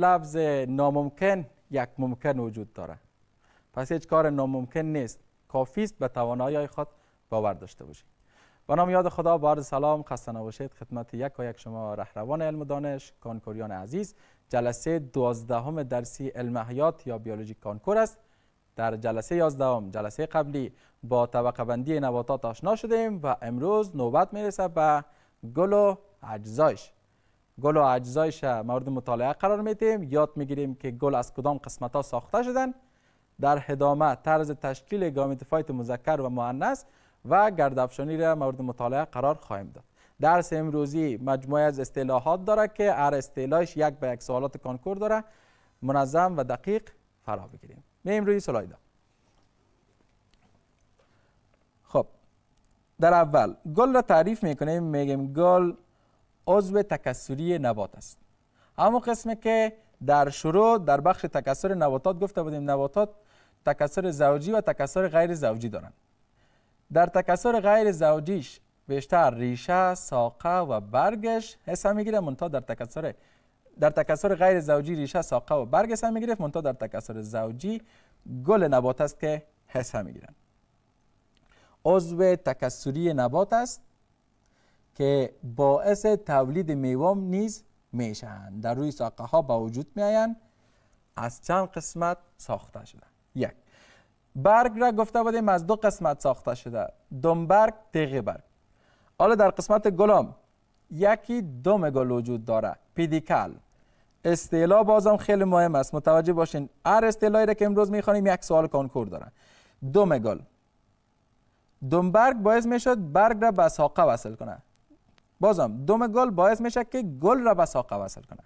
لفظ ناممکن یک ممکن وجود داره پس هیچ کار ناممکن نیست کافی است به توانایی خود باور داشته باشید به نام یاد خدا با سلام خسته نباشید خدمت یک و یک شما رهروان علم دانش کانکوریان عزیز جلسه دوازدهم درسی علم حیات یا بیولوژی کانکور است در جلسه 11 جلسه قبلی با طبقه بندی نباتات آشنا شدیم و امروز نوبت میرسه به گل و اجزایش گل و اجزایش مورد مطالعه قرار میدیم یاد میگیریم که گل از کدام قسمت ها ساخته شدن در هدامه طرز تشکیل گامیت فایت مذکر و مؤنث و گردفشانی را مورد مطالعه قرار خواهیم داد درس امروزی مجموعه از اصطلاحات داره که هر اصطلاحش یک به یک سوالات کنکور داره منظم و دقیق فرا بگیریم میم روی سلاید خب در اول گل را تعریف میکنیم میگیم گل عضو تکسری نبات است همون قسمی که در شروع در بخش تکسر نباتات گفته بودیم نباتات تکسر زوجی و تکسر غیر زوجی دارند در تکسر غیر زوجیش بیشتر ریشه، ساقه و برگش حس هم میگیره در تکسر در تکسر غیر زوجی ریشه، ساقه و برگ هم میگیره منتا در تکسر زوجی گل نبات است که حس هم میگیرن عضو تکسری نبات است که باعث تولید میوام نیز میشن در روی ساقه ها به وجود از چند قسمت ساخته شده یک برگ را گفته بودیم از دو قسمت ساخته شده دم برگ تیغ برگ حالا در قسمت گلام یکی دم گل وجود داره پیدیکل استعلا بازم خیلی مهم است متوجه باشین هر استیلایی را که امروز میخوانیم یک سوال کنکور داره دم گل دم برگ باعث میشد برگ را به ساقه وصل کنه بازم دم گل باعث میشه که گل را به ساقه وصل کنه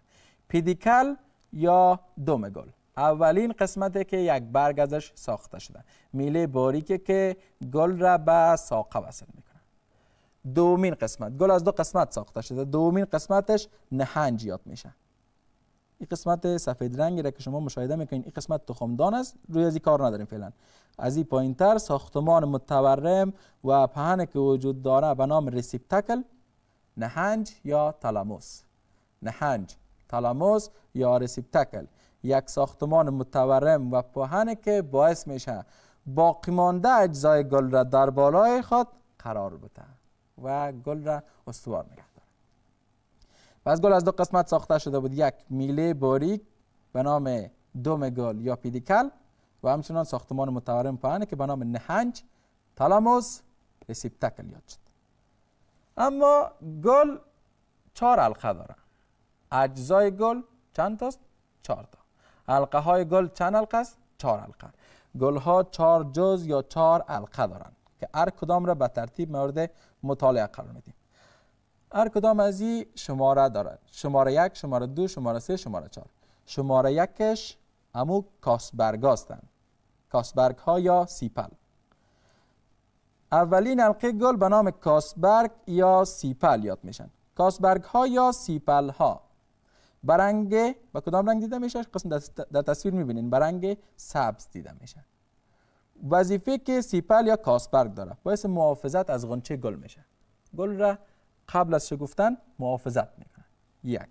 پیدیکل یا دم گل اولین قسمتی که یک برگ ازش ساخته شده میله باریکی که گل را به ساقه وصل میکنه دومین قسمت گل از دو قسمت ساخته شده دومین قسمتش نهنج یاد میشه این قسمت سفید رنگی را که شما مشاهده میکنید این قسمت تخمدان است روی از این کار نداریم فعلا از این پایینتر ساختمان متورم و پهنه که وجود داره به نام ریسیپتکل نهنج یا تلاموس نهنج تلاموس یا تکل یک ساختمان متورم و پهن که باعث میشه باقی مانده اجزای گل را در بالای خود قرار بده و گل را استوار نگه داره پس گل از دو قسمت ساخته شده بود یک میله باریک به نام دوم گل یا پیدیکل و همچنان ساختمان متورم پوهنه که به نام نهنج تلاموس تکل یاد شد اما گل چهار حلقه داره اجزای گل چند تاست؟ چهار تا حلقه های گل چند حلقه است؟ چهار حلقه گل ها چهار جز یا چهار حلقه دارن که هر کدام را به ترتیب مورد مطالعه قرار میدیم هر کدام از این شماره دارد شماره یک شماره دو شماره سه شماره چهار شماره یکش امو کاسبرگ هستن کاسبرگ ها یا سیپل اولین حلقه گل به نام کاسبرگ یا سیپل یاد میشن کاسبرگ ها یا سیپل ها برنگ به کدام رنگ دیده میشه قسم در تصویر میبینین برنگ سبز دیده میشه وظیفه که سیپل یا کاسبرگ داره باعث محافظت از غنچه گل میشه گل را قبل از شکفتن محافظت میکنه. یک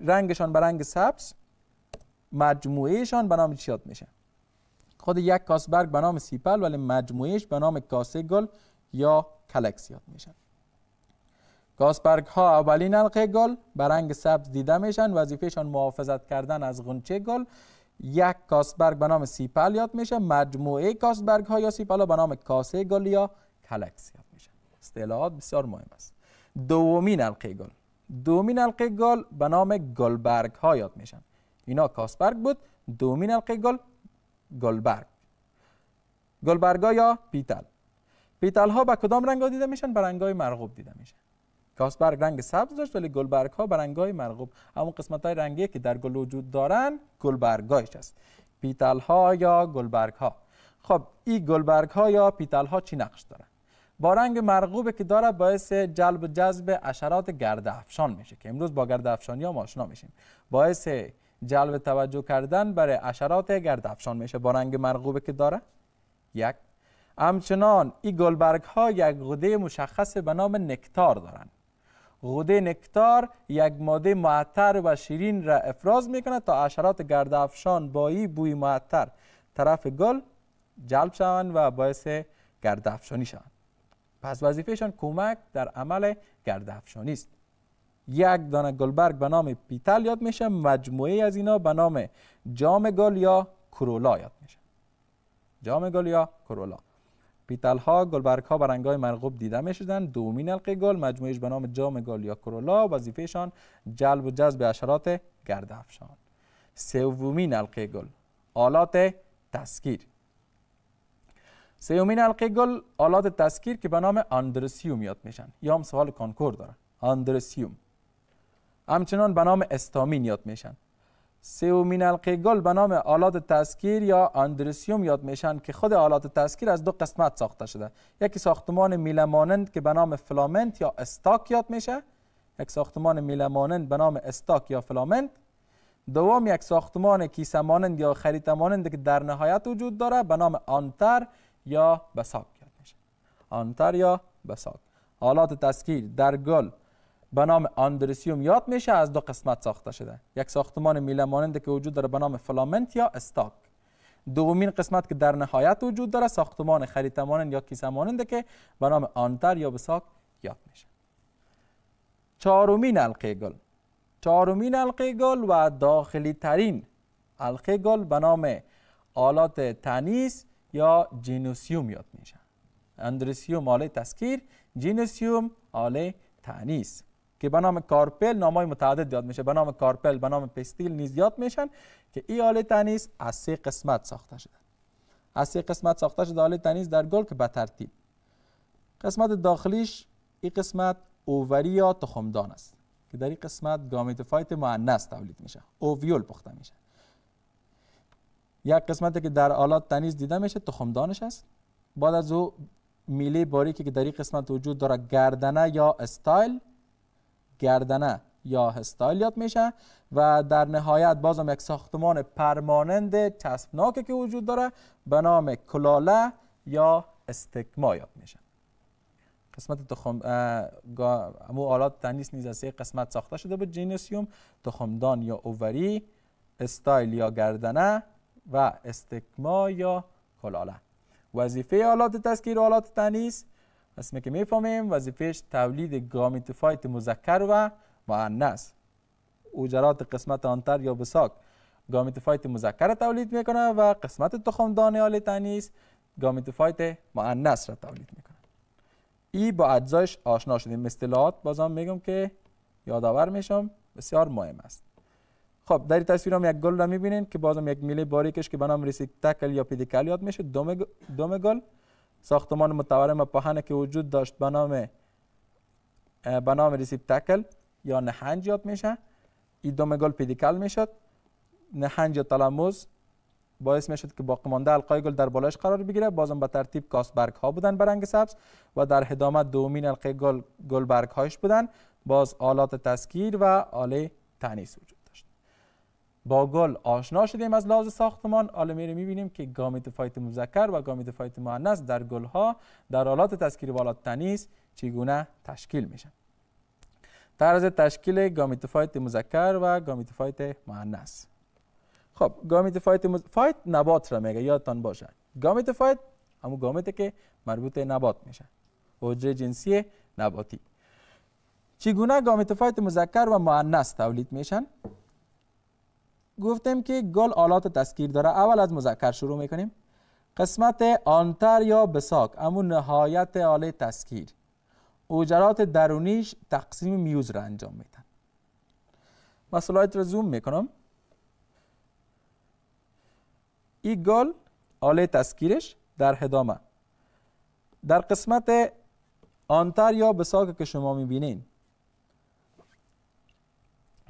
رنگشان به رنگ سبز مجموعهشان به نام چی یاد میشه خود یک کاس برگ به نام سیپل ولی مجموعهش به نام کاسه گل یا کلکس یاد میشن کاسبرگ ها اولین حلقه گل به رنگ سبز دیده میشن وظیفهشان محافظت کردن از غنچه گل یک کاسبرگ به نام سیپل یاد میشه مجموعه کاسبرگ ها یا سیپل ها به نام کاسه گل یا کلکس یاد میشن اصطلاحات بسیار مهم است دومین حلقه گل دومین حلقه گل به نام گلبرگ ها یاد میشن اینا کاسبرگ بود دومین حلقه گل گلبرگ گلبرگا یا پیتل پیتل ها به کدام رنگ ها دیده میشن به رنگ های مرغوب دیده میشن کاسبرگ رنگ سبز داشت ولی گلبرگ ها به رنگ های مرغوب همون قسمت های رنگی که در گل وجود دارن گلبرگایش است پیتل ها یا گلبرگ ها خب این گلبرگ ها یا پیتل ها چی نقش دارن با رنگ مرغوبه که داره باعث جلب جذب اشرات گرد افشان میشه که امروز با گرد افشانی ها ماشنا میشیم باعث جلب توجه کردن برای اشرات گردافشان میشه با رنگ مرغوبه که داره یک همچنان این گلبرگ ها یک غده مشخص به نام نکتار دارن غده نکتار یک ماده معطر و شیرین را افراز میکنه تا اشرات گردافشان با این بوی معطر طرف گل جلب شوند و باعث گردافشانی شوند پس وظیفهشان کمک در عمل گردافشانی است یک دانه گلبرگ به نام پیتل یاد میشه مجموعه از اینا به نام جام گل یا کرولا یاد میشه جام گل یا کرولا پیتل ها گلبرگ ها بر مرغوب دیده می شدن دومین حلقه گل مجموعش به نام جام گل یا کرولا وظیفهشان جلب و جذب حشرات گردافشان سومین حلقه گل آلات تسکیر سومین حلقه گل آلات تسکیر که به نام اندرسیوم یاد میشن یا هم سوال کانکور داره اندرسیوم همچنان به نام استامین یاد میشن سیومین القیگل به نام آلات تسکیر یا اندرسیوم یاد میشن که خود آلات تسکیر از دو قسمت ساخته شده یکی ساختمان میلمانند که به نام فلامنت یا استاک یاد میشه یک ساختمان میلمانند به نام استاک یا فلامنت دوم یک ساختمان کیسه یا خریطه که در نهایت وجود داره به نام آنتر یا بساک یاد میشه آنتر یا بساک آلات تسکیر در گل به نام آندرسیوم یاد میشه از دو قسمت ساخته شده یک ساختمان میله که وجود داره به نام فلامنت یا استاک دومین قسمت که در نهایت وجود داره ساختمان خریطه یا کیسه که به نام آنتر یا بساک یاد میشه چهارمین حلقه گل چهارمین حلقه گل و داخلی ترین حلقه گل به نام آلات تنیس یا جینوسیوم یاد میشه اندرسیوم آله تسکیر جینوسیوم آله تنیس که به نام کارپل نامای متعدد یاد میشه به نام کارپل به نام پستیل نیز یاد میشن که این آله تنیس از سه قسمت ساخته شده از سه قسمت ساخته شده آله تنیس در گل که به ترتیب قسمت داخلیش این قسمت اووری یا تخمدان است که در این قسمت گامیتوفایت مؤنث تولید میشه اوویول پخته میشه یک قسمتی که در آلات تنیس دیده میشه تخمدانش است بعد از او میله باریکی که در این قسمت وجود داره گردنه یا استایل گردنه یا استایل یاد میشه و در نهایت بازم یک ساختمان پرمانند چسبناک که وجود داره به نام کلاله یا استکما یاد میشه قسمت تخم امو آلات تنیس نیز از قسمت ساخته شده به جینسیوم تخمدان یا اووری استایل یا گردنه و استکما یا کلاله وظیفه آلات تسکیر آلات تنیس اسمی که میفهمیم وظیفش تولید گامیتوفایت مذکر و معنیس اوجرات قسمت آنتر یا بساک گامیتوفایت مذکر تولید میکنه و قسمت تخمدان آل تنیس گامیتوفایت معنیس را تولید میکنه ای با اجزایش آشنا شدیم اصطلاحات بازم میگم که یادآور میشم بسیار مهم است خب در تصویر هم یک گل را میبینین که بازم یک میله باریکش که به نام ریسیکتکل یا پیدیکل یاد میشه دوم گل ساختمان متورم پهنه که وجود داشت به نام به نام ریسیپ تکل یا نهنج یاد میشه دو گل پیدیکل میشد نهنج یا تلموز باعث میشد که باقی مانده القای گل در بالاش قرار بگیره بازم به ترتیب برگ ها بودن برنگ سبز و در هدامت دومین القای گل برگ هایش بودن باز آلات تسکیر و آله تنیس وجود با گل آشنا شدیم از لحاظ ساختمان حالا میره میبینیم که گامیت فایت مذکر و گامیت فایت مؤنث در گل ها در آلات تذکیر بالات تنیس چگونه تشکیل میشن طرز تشکیل گامیت فایت مذکر و گامیت فایت مؤنث خب گامیت فایت مز... فایت نبات را میگه یادتان باشه گامیت فایت همو گامیت که مربوط نبات میشه حجره جنسی نباتی چگونه گامیت فایت مذکر و مؤنث تولید میشن گفتیم که گل آلات تذکیر داره اول از مذکر شروع میکنیم قسمت آنتر یا بساک اما نهایت آله تذکیر اوجرات درونیش تقسیم میوز را انجام میدن مسئله ایت را زوم میکنم این گل آله تسکیرش در هدامه در قسمت آنتر یا بساک که شما میبینین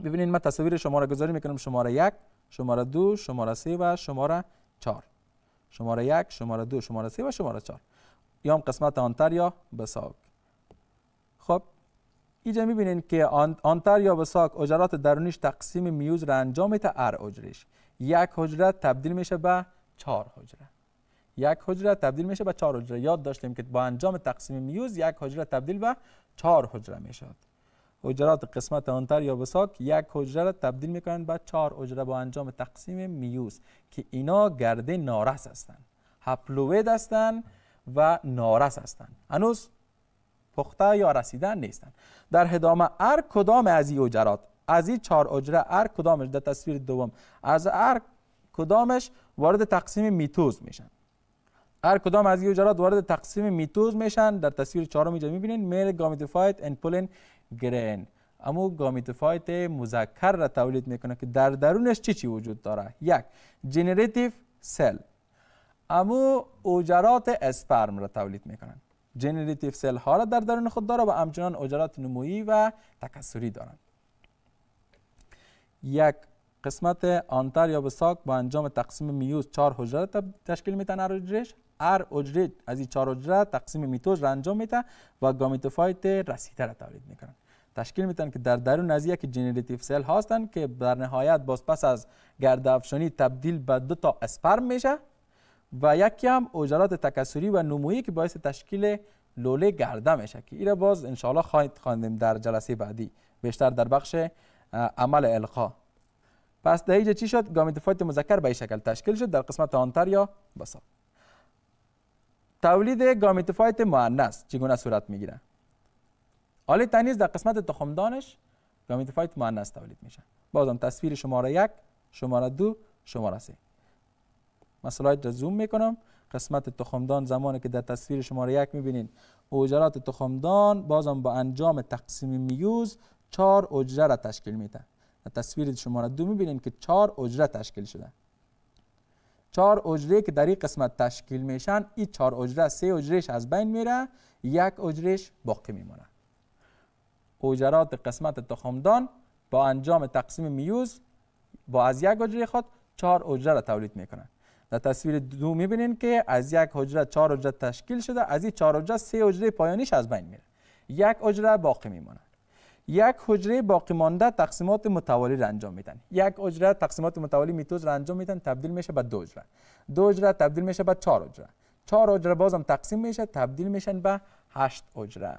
ببینید من تصاویر شماره گذاری میکنم شماره یک شماره دو شماره سه و شماره چهار شماره یک شماره دو شماره سه و شماره چهار یا هم قسمت آنتر یا بساک خب اینجا میبینین که آنتر یا بساک اجرات درونیش تقسیم میوز را انجام میده ار اجرش یک حجره تبدیل میشه به چهار حجره یک حجره تبدیل میشه به چهار حجره یاد داشتیم که با انجام تقسیم میوز یک حجره تبدیل به چهار حجره میشد حجرات قسمت آنتر یا بساک یک حجره را تبدیل میکنند به چهار حجره با انجام تقسیم میوز که اینا گرده نارس هستند هپلوید هستند و نارس هستند هنوز پخته یا رسیدن نیستند در هدامه هر کدام از این حجرات از این چهار حجره هر کدامش در تصویر دوم از هر کدامش وارد تقسیم میتوز میشن هر کدام از این حجرات وارد تقسیم میتوز میشن در تصویر چهارم اینجا میبینید میل گامیتوفایت ان پولین گرین امو گامیتوفایت مذکر را تولید میکنه که در درونش چی چی وجود داره یک جنریتیف سل امو اوجرات اسپرم را تولید میکنن جنریتیو سل ها را در درون خود داره و همچنان اوجرات نمویی و تکسری دارند یک قسمت آنتر یا بساک با انجام تقسیم میوز چهار حجره تشکیل میتن هر حجرش هر حجره از این چهار حجره تقسیم میتوز را انجام میتن و گامیتوفایت رسیده را تولید میکنن تشکیل میتن که در درون از یک جنریتیو سل هاستن که در نهایت باز پس از گردافشانی تبدیل به دو تا اسپرم میشه و یکی هم اوجرات تکسوری و نمویی که باعث تشکیل لوله گرده میشه که ایره باز انشاءالله خواهید خواندیم در جلسه بعدی بیشتر در بخش عمل القا پس در اینجا چی شد گامیتفایت فایت مذکر به شکل تشکیل شد در قسمت آنتر یا بسا تولید گامیت فایت مؤنث چگونه صورت میگیره حالی تنیز در قسمت تخمدانش گامیت فایت مؤنث تولید میشه بازم تصویر شماره یک شماره دو شماره سه مسئله را زوم میکنم قسمت تخمدان زمانی که در تصویر شماره یک میبینین اوجرات تخمدان بازم با انجام تقسیم میوز چار اوجره تشکیل میده تصویر شماره دو میبینیم که چهار اجره تشکیل شده چهار اجره که در این قسمت تشکیل میشن این چهار اجره سه اجرهش از بین میره یک اجرهش باقی میمونه اجرات قسمت تخمدان با انجام تقسیم میوز با از یک اجره خود چهار اجره را تولید میکنن در تصویر دو میبینین که از یک حجره چهار اجره تشکیل شده از این چهار اجره سه اجره پایانیش از بین میره یک اجره باقی میمونه یک حجره باقی مانده تقسیمات متوالی را انجام میدن یک حجره تقسیمات متوالی میتوز را انجام میدن تبدیل میشه به دو حجره دو حجره تبدیل میشه به چهار حجره چهار حجره بازم تقسیم میشه تبدیل میشن به هشت حجره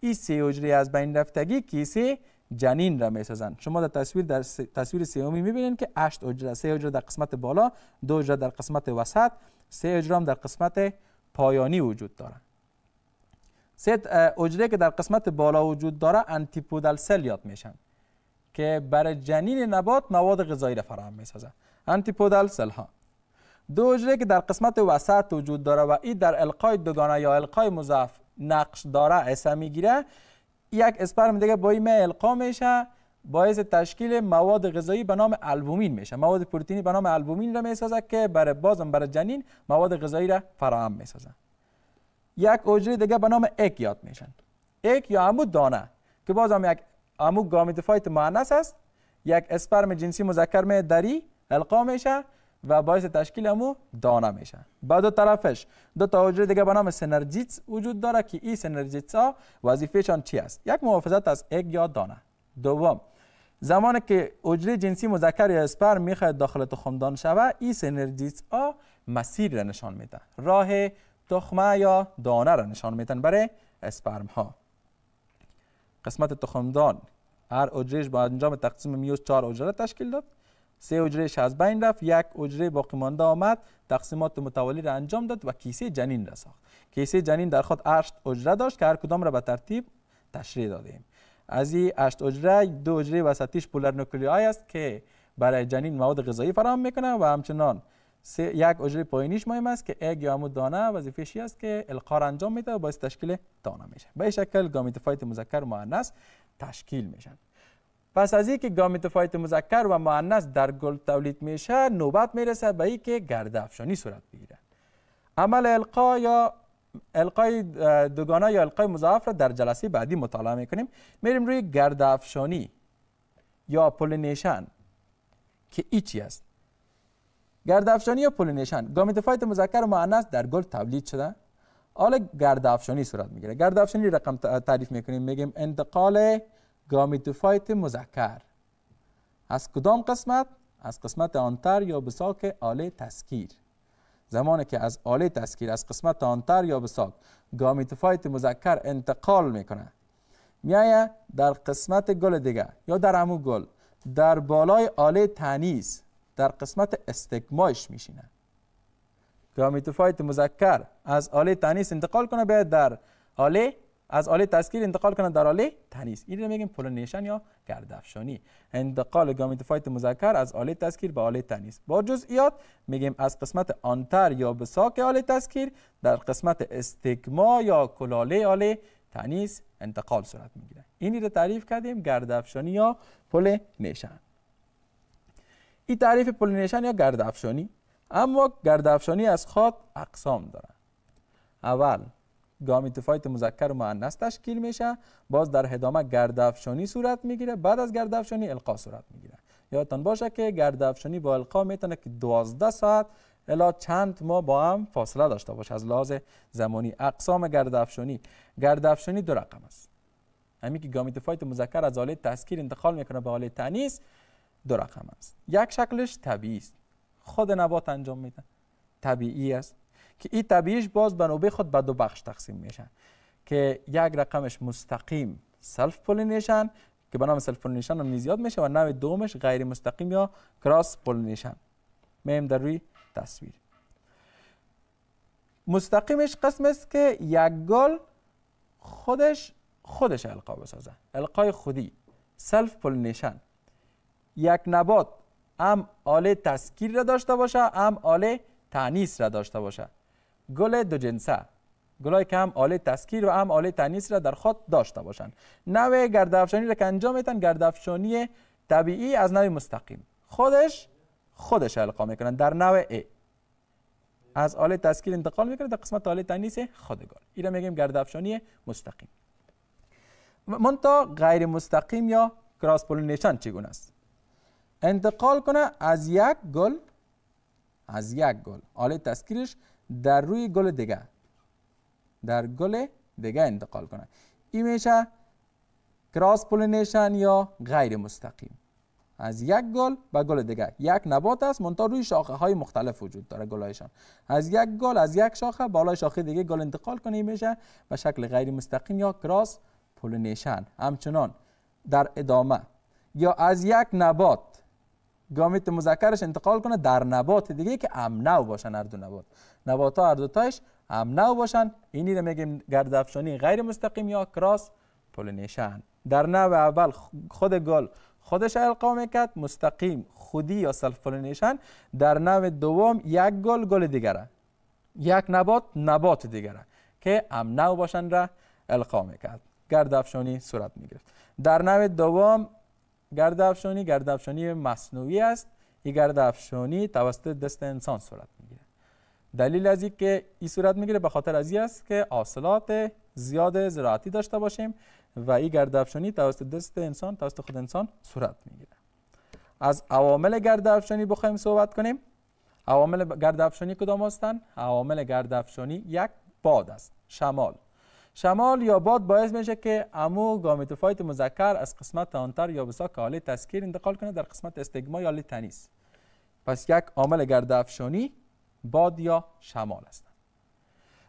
این سه حجره از بین رفتگی کیسه جنین را میسازند شما در تصویر در تصویر سومی میبینید که هشت حجره سه حجره در قسمت بالا دو حجره در قسمت وسط سه حجره در قسمت پایانی وجود دارند سه اجره که در قسمت بالا وجود داره انتیپودل سل یاد میشن که برای جنین نبات مواد غذایی را فراهم سازه انتیپودال سل ها دو اجره که در قسمت وسط وجود داره و این در القای دوگانه یا القای مضاف نقش داره اسم میگیره یک اسپرم دیگه با این القا میشه باعث تشکیل مواد غذایی به نام البومین میشه مواد پروتئینی به نام البومین را میسازه که برای بازم برای جنین مواد غذایی را فراهم میسازه یک اجری دیگه به نام اک یاد میشن اک یا عمو دانه که باز هم یک امو فایت معنس است یک اسپرم جنسی مذکر می دری القا میشه و باعث تشکیل امو دانه میشه به دو طرفش دو تا حجره دیگه به نام سنرجیتس وجود داره که این سنرجیتس ها وظیفهشان چی است یک محافظت از اک یا دانه دوم زمانی که اجری جنسی مذکر یا اسپرم میخواد داخل تخمدان شوه این سنرجیتس ها مسیر را نشان میده راه تخمه یا دانه را نشان میتن برای اسپرم ها قسمت تخمدان هر اجرهش با انجام تقسیم میوز چهار اجره تشکیل داد سه اجرهش از بین رفت یک اجره باقی مانده آمد تقسیمات متوالی را انجام داد و کیسه جنین را ساخت کیسه جنین در خود هشت اجره داشت که هر کدام را به ترتیب تشریح دادیم از این هشت اجره دو اجره وسطیش پولر نوکلیای است که برای جنین مواد غذایی فراهم میکنه و همچنان سه یک اجره پایینیش مهم است که اگ یا همو دانه وظیفه‌ای است که القار انجام میده و باعث تشکیل دانه میشه به شکل گامیتفایت فایت مذکر مؤنث تشکیل میشن پس از اینکه که فایت مذکر و مؤنث در گل تولید میشه نوبت میرسه به که گرده افشانی صورت بگیره عمل القا یا القای دوگانه یا القای مضاعف را در جلسه بعدی مطالعه میکنیم میریم روی گرده افشانی یا پولینیشن که ایچی است گردافشانی یا پولینیشن گامیتوفایت مذکر و مؤنث در گل تولید شده حالا گردافشانی صورت میگیره گردافشانی رقم تعریف میکنیم میگیم انتقال گامیتوفایت مذکر از کدام قسمت از قسمت آنتر یا بساک آله تسکیر زمانی که از آله تسکیر از قسمت آنتر یا بساک گامیتوفایت مذکر انتقال میکنه میایه در قسمت گل دیگه یا در امو گل در بالای آله تنیز در قسمت استگمایش میشینه گامیتوفایت مذکر از آله تنیس انتقال کنه به در آله از آله تسکیل انتقال کنه در آله تنیس این رو میگیم پولونیشن یا گردافشانی انتقال گامیتوفایت مذکر از آله تسکیل به آله تنیس با جزئیات میگیم از قسمت آنتر یا بساک آله تسکیل در قسمت استگما یا کلاله آله تنیس انتقال صورت میگیره این رو تعریف کردیم گردفشانی یا پولونیشن این تعریف پولینیشن یا گردافشانی اما گردافشانی از خاک اقسام دارن اول گامیتوفایت مذکر و مؤنث تشکیل میشه باز در هدامه گردافشانی صورت میگیره بعد از گردافشانی القا صورت میگیره یادتان باشه که گردافشانی با القا میتونه که 12 ساعت الا چند ما با هم فاصله داشته باشه از لحاظ زمانی اقسام گردافشانی گردافشانی دو رقم است همین که گامیتوفایت مذکر از حالت تذکیر انتقال میکنه به حالت تنیس. دو رقم است یک شکلش طبیعی است خود نبات انجام میده طبیعی است که این طبیعیش باز به نوبه خود به دو بخش تقسیم میشن که یک رقمش مستقیم سلف پولینیشن که به نام سلف پولینیشن هم زیاد میشه و نوع دومش غیر مستقیم یا کراس پولینیشن میم در روی تصویر مستقیمش قسم است که یک گل خودش خودش القا بسازه القای خودی سلف پولینیشن یک نبات هم آله تسکیر را داشته باشه هم آله تانیس را داشته باشه گل دو جنسه گلای که هم آله تسکیر و هم آله تانیس را در خود داشته باشند نوع گردافشانی را که انجام میتن گردافشانی طبیعی از نوع مستقیم خودش خودش القا میکنن در نوع ای از آله تسکیر انتقال میکنه در قسمت آله خود گل این را میگیم گردافشانی مستقیم منتها غیر مستقیم یا کراس پولینیشن چگونه است انتقال کنه از یک گل از یک گل آله تسکیرش در روی گل دیگه در گل دیگه انتقال کنه این میشه کراس پولینیشن یا غیر مستقیم از یک گل به گل دیگه یک نبات است منتها روی شاخه های مختلف وجود داره هایشان از یک گل از یک شاخه بالای شاخه دیگه گل انتقال کنه میشه به شکل غیر مستقیم یا کراس پولینیشن همچنان در ادامه یا از یک نبات گامیت مذکرش انتقال کنه در نبات دیگه که امنو باشن هر دو نبات نبات ها هر دو تایش امنو باشن اینی رو میگیم گردافشانی غیر مستقیم یا کراس پولینیشن در نوع اول خود گل خودش القا میکرد مستقیم خودی یا سلف پولینیشن در نوع دوم یک گل گل دیگره یک نبات نبات دیگره که امنو باشن را القا میکرد گردافشانی صورت میگرفت در نوع دوم گرد افشانی مصنوعی است این گردافشانی توسط دست انسان صورت میگیره دلیل از که این صورت میگیره به خاطر از این است که حاصلات زیاد زراعتی داشته باشیم و این گردافشانی توسط دست انسان توسط خود انسان صورت میگیره از عوامل گردافشانی بخوایم صحبت کنیم عوامل گرد کدام هستند عوامل گردافشانی یک باد است شمال شمال یا باد باعث میشه که امو گامتوفایت مذکر از قسمت آنتر یا بسا که تسکیر تذکیر انتقال کنه در قسمت استگما یا تنیس پس یک عامل گرد افشانی باد یا شمال است.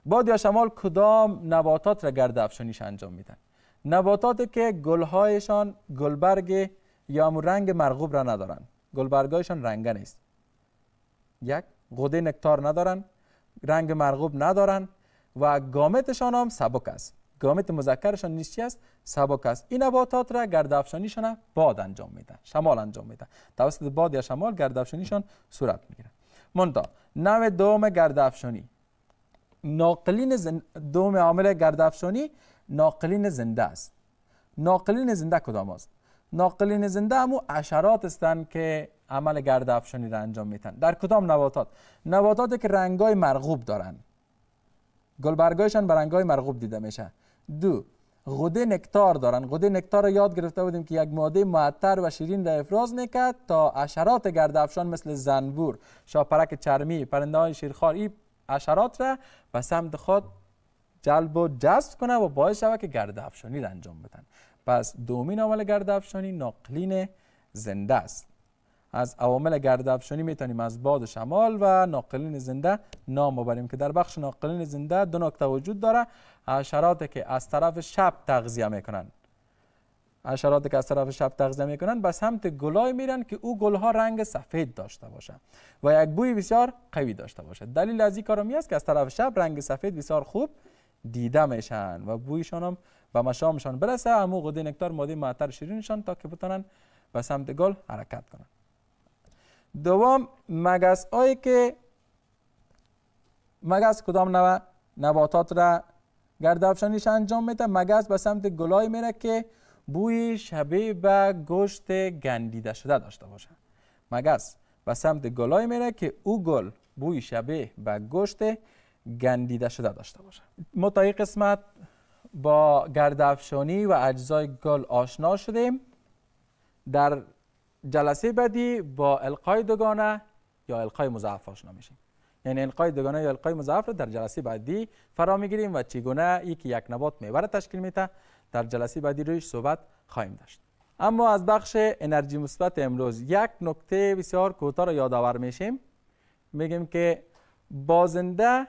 باد یا شمال کدام نباتات را گرد افشانیش انجام میدن نباتات که گلهایشان گلبرگ یا رنگ مرغوب را ندارن گلبرگایشان رنگه نیست یک غده نکتار ندارن رنگ مرغوب ندارن و گامتشان هم سبک است گامت مذکرشان نیست است سبک است این نباتات را گردافشانیشان باد انجام میدن شمال انجام میدن توسط باد یا شمال گردافشانیشان صورت میگیره مونتا نوع دوم گردافشانی ناقلین زن... دوم عامل گردافشانی ناقلین زنده است ناقلین زنده کدام است ناقلین زنده هم اشرات هستند که عمل گردافشانی را انجام میتن در کدام نباتات نباتاتی که رنگای مرغوب دارند گلبرگایشان به رنگای مرغوب دیده میشه دو غده نکتار دارن غده نکتار رو یاد گرفته بودیم که یک ماده معطر و شیرین را افراز میکرد تا اشرات گردافشان مثل زنبور شاپرک چرمی پرنده های شیرخوار این اشرات را به سمت خود جلب و جذب کنه و باعث شود که گردافشانی انجام بدن پس دومین عامل گردافشانی ناقلین زنده است از عوامل گردافشانی میتونیم از باد شمال و ناقلین زنده نام ببریم که در بخش ناقلین زنده دو نکته وجود داره حشراتی که از طرف شب تغذیه میکنن حشراتی که از طرف شب تغذیه میکنن به سمت گلای میرن که او گلها رنگ سفید داشته باشه و یک بوی بسیار قوی داشته باشه دلیل از این کارو است که از طرف شب رنگ سفید بسیار خوب دیده میشن و بویشان هم به مشامشان برسه اما قدی نکتار ماده معطر شیرینشان تا که بتونن به سمت گل حرکت کنن دوم مگس هایی که مگس کدام نو... نباتات را گردافشانیش انجام میده مگس به سمت گلای میره که بوی شبیه به گوشت گندیده شده داشته باشه مگس به سمت گلای میره که او گل بوی شبیه به گوشت گندیده شده داشته باشه ما تا قسمت با گردافشانی و اجزای گل آشنا شدیم در جلسه بعدی با القای دوگانه یا القای مضاعف آشنا میشیم یعنی القای دوگانه یا القای مضاعف رو در جلسه بعدی فرا میگیریم و چگونه یک یک نبات میوره تشکیل میده در جلسه بعدی روش صحبت خواهیم داشت اما از بخش انرژی مثبت امروز یک نکته بسیار کوتاه را یادآور میشیم میگیم که بازنده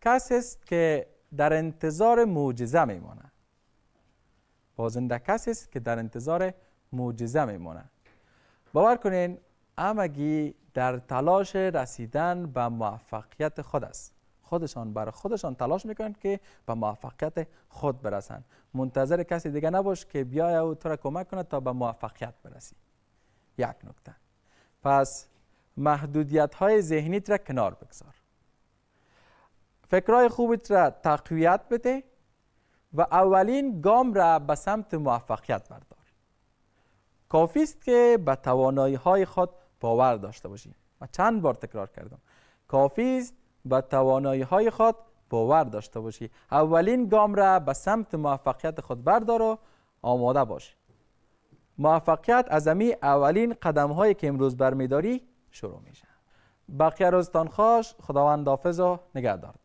کسی است که در انتظار معجزه میمانه بازنده کسی است که در انتظار معجزه میمانه باور کنین همگی در تلاش رسیدن به موفقیت خود است خودشان بر خودشان تلاش میکنند که به موفقیت خود برسند منتظر کسی دیگه نباش که بیای او تو را کمک کنه تا به موفقیت برسی یک نکته پس محدودیت های ذهنیت را کنار بگذار فکرهای خوبیت را تقویت بده و اولین گام را به سمت موفقیت بردار کافی است که به توانایی های خود باور داشته باشی و چند بار تکرار کردم کافی است به توانایی های خود باور داشته باشی اولین گام را به سمت موفقیت خود بردار و آماده باش موفقیت از امی اولین قدم هایی که امروز برمیداری شروع میشه بقیه روزتان خوش خداوند حافظ و نگهدار